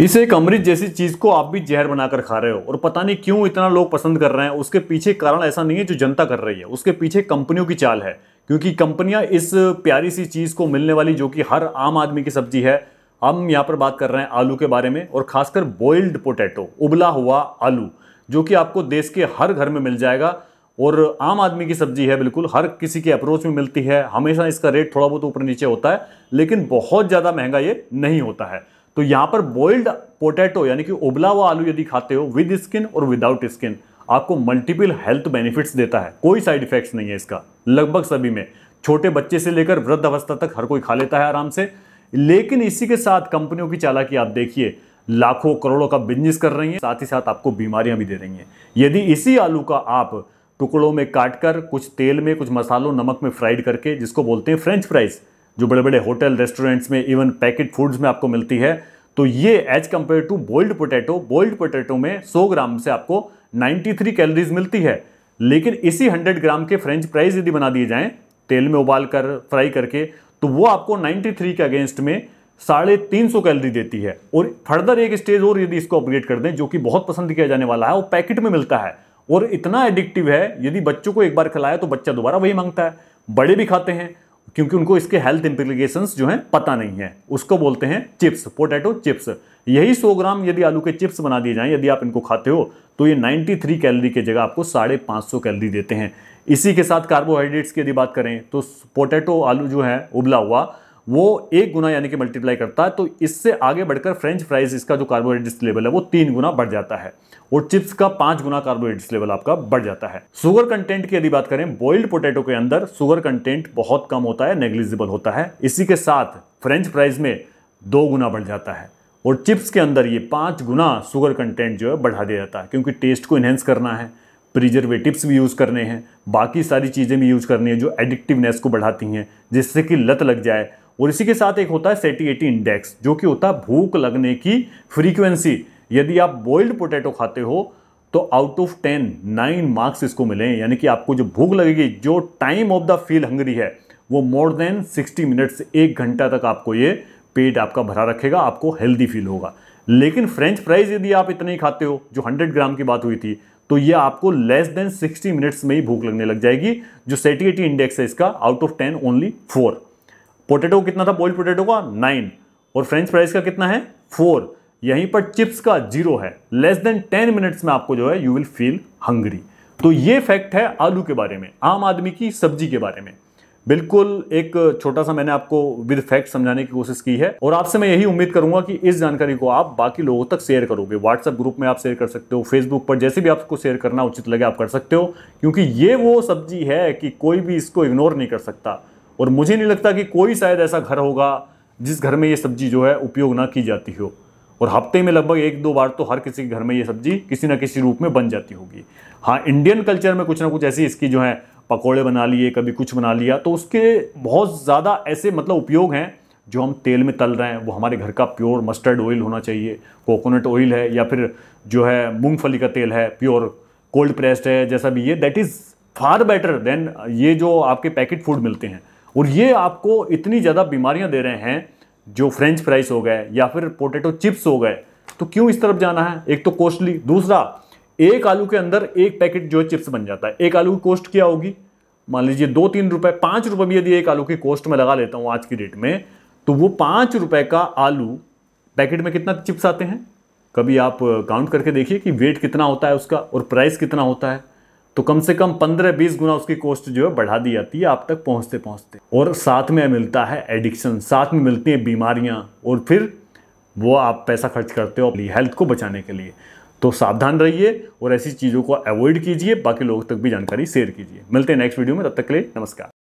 इस एक अमृत जैसी चीज को आप भी जहर बनाकर खा रहे हो और पता नहीं क्यों इतना लोग पसंद कर रहे हैं उसके पीछे कारण ऐसा नहीं है जो जनता कर रही है उसके पीछे कंपनियों की चाल है क्योंकि कंपनियां इस प्यारी सी चीज को मिलने वाली जो कि हर आम आदमी की सब्जी है हम यहाँ पर बात कर रहे हैं आलू के बारे में और खासकर बॉइल्ड पोटैटो उबला हुआ आलू जो कि आपको देश के हर घर में मिल जाएगा और आम आदमी की सब्जी है बिल्कुल हर किसी के अप्रोच में मिलती है हमेशा इसका रेट थोड़ा बहुत ऊपर नीचे होता है लेकिन बहुत ज़्यादा महंगा ये नहीं होता है तो यहाँ पर बॉइल्ड पोटैटो यानी कि उबला हुआ आलू यदि खाते हो विद स्किन और विदाउट स्किन आपको मल्टीपल हेल्थ बेनिफिट्स देता है कोई साइड इफेक्ट्स नहीं है इसका लगभग सभी में छोटे बच्चे से लेकर वृद्ध अवस्था तक हर कोई खा लेता है आराम से लेकिन इसी के साथ कंपनियों की चालाकी आप देखिए लाखों करोड़ों का बिजनेस कर रही हैं साथ ही साथ आपको बीमारियां भी दे रही हैं यदि इसी आलू का आप टुकड़ों में काट कर कुछ तेल में कुछ मसालों नमक में फ्राइड करके जिसको बोलते हैं फ्रेंच फ्राइज़ जो बड़े बड़े होटल रेस्टोरेंट्स में इवन पैकेट फूड्स में आपको मिलती है तो ये as compare to boiled potato boiled potato में 100 ग्राम से आपको 93 कैलोरीज मिलती है लेकिन इसी 100 ग्राम के फ्रेंच फ्राइज यदि बना दिए जाएं तेल में उबाल कर फ्राई करके तो वो आपको 93 के अगेंस्ट में साढ़े तीन सौ कैलरी देती है और फर्दर एक स्टेज और यदि इसको अपग्रेड कर दें जो कि बहुत पसंद किया जाने वाला है वो पैकेट में मिलता है और इतना एडिक्टिव है यदि बच्चों को एक बार खिलाया तो बच्चा दोबारा वही मांगता है बड़े भी खाते हैं क्योंकि उनको इसके हेल्थ इंप्लीकेशन जो हैं पता नहीं है उसको बोलते हैं चिप्स पोटैटो चिप्स यही 100 ग्राम यदि आलू के चिप्स बना दिए जाएं यदि आप इनको खाते हो तो ये 93 कैलोरी की जगह आपको साढ़े पाँच सौ कैलोरी देते हैं इसी के साथ कार्बोहाइड्रेट्स की यदि बात करें तो पोटैटो आलू जो है उबला हुआ वो एक गुना यानी कि मल्टीप्लाई करता है तो इससे आगे बढ़कर फ्रेंच फ्राइज इसका जो कार्बोहाइड्रेट्स लेवल है वो तीन गुना बढ़ जाता है और चिप्स का पांच गुना कार्बोहाइड्रेट्स लेवल आपका बढ़ जाता है सुगर कंटेंट की यदि बात करें बॉइल्ड पोटैटो के अंदर सुगर कंटेंट बहुत कम होता है नेग्लिजिबल होता है इसी के साथ फ्रेंच फ्राइज में दो गुना बढ़ जाता है और चिप्स के अंदर ये पाँच गुना सुगर कंटेंट जो है बढ़ा दिया जाता है क्योंकि टेस्ट को इन्हेंस करना है प्रिजर्वेटिव्स भी यूज़ करने हैं बाकी सारी चीज़ें भी यूज़ करनी है जो एडिक्टिवनेस को बढ़ाती हैं जिससे कि लत लग जाए और इसी के साथ एक होता है सेटिएटी इंडेक्स जो कि होता है भूख लगने की फ्रीक्वेंसी यदि आप बॉइल्ड पोटैटो खाते हो तो out of ten nine marks इसको मिले यानी कि आपको जो भूख लगेगी जो time of the feel hungry है वो मोर देन सिक्सटी मिनट एक घंटा तक आपको ये पेट आपका भरा रखेगा आपको हेल्दी फील होगा लेकिन फ्रेंच फ्राइज यदि आप इतने ही खाते हो जो हंड्रेड ग्राम की बात हुई थी तो ये आपको लेस देन सिक्सटी मिनट्स में ही भूख लगने लग जाएगी जो सेटिएटी इंडेक्स है इसका out of ten only four potato कितना था बॉइल्ड पोटेटो का नाइन और फ्रेंच फ्राइज का कितना है फोर यहीं पर चिप्स का जीरो है लेस देन टेन मिनट्स में आपको जो है यू विल फील हंग्री तो ये फैक्ट है आलू के बारे में आम आदमी की सब्जी के बारे में बिल्कुल एक छोटा सा मैंने आपको विद फैक्ट समझाने की कोशिश की है और आपसे मैं यही उम्मीद करूंगा कि इस जानकारी को आप बाकी लोगों तक शेयर करोगे व्हाट्सएप ग्रुप में आप शेयर कर सकते हो फेसबुक पर जैसे भी आपको शेयर करना उचित लगे आप कर सकते हो क्योंकि ये वो सब्जी है कि कोई भी इसको इग्नोर नहीं कर सकता और मुझे नहीं लगता कि कोई शायद ऐसा घर होगा जिस घर में ये सब्जी जो है उपयोग ना की जाती हो और हफ्ते में लगभग एक दो बार तो हर किसी के घर में ये सब्जी किसी ना किसी रूप में बन जाती होगी हाँ इंडियन कल्चर में कुछ ना कुछ ऐसी इसकी जो है पकोड़े बना लिए कभी कुछ बना लिया तो उसके बहुत ज़्यादा ऐसे मतलब उपयोग हैं जो हम तेल में तल रहे हैं वो हमारे घर का प्योर मस्टर्ड ऑयल होना चाहिए कोकोनट ऑयल है या फिर जो है मूंगफली का तेल है प्योर कोल्ड प्रेस्ड है जैसा भी ये that is far better than ये जो आपके पैकेट फूड मिलते हैं और ये आपको इतनी ज़्यादा बीमारियाँ दे रहे हैं जो फ्रेंच फ्राइज हो गए या फिर पोटैटो चिप्स हो गए तो क्यों इस तरफ जाना है एक तो कॉस्टली दूसरा एक आलू के अंदर एक पैकेट जो चिप्स बन जाता है एक आलू की कॉस्ट क्या होगी मान लीजिए दो तीन रुपए पाँच रुपये भी यदि एक आलू की कॉस्ट में लगा लेता हूँ आज की डेट में तो वो पाँच रुपए का आलू पैकेट में कितना चिप्स आते हैं कभी आप काउंट करके देखिए कि वेट कितना होता है उसका और प्राइस कितना होता है तो कम से कम पंद्रह बीस गुना उसकी कॉस्ट जो है बढ़ा दी जाती है आप तक पहुंचते पहुंचते और साथ में मिलता है एडिक्शन साथ में मिलती हैं बीमारियां और फिर वो आप पैसा खर्च करते हो अपनी हेल्थ को बचाने के लिए तो सावधान रहिए और ऐसी चीज़ों को अवॉइड कीजिए बाकी लोगों तक भी जानकारी शेयर कीजिए मिलते हैं नेक्स्ट वीडियो में तब तक के लिए नमस्कार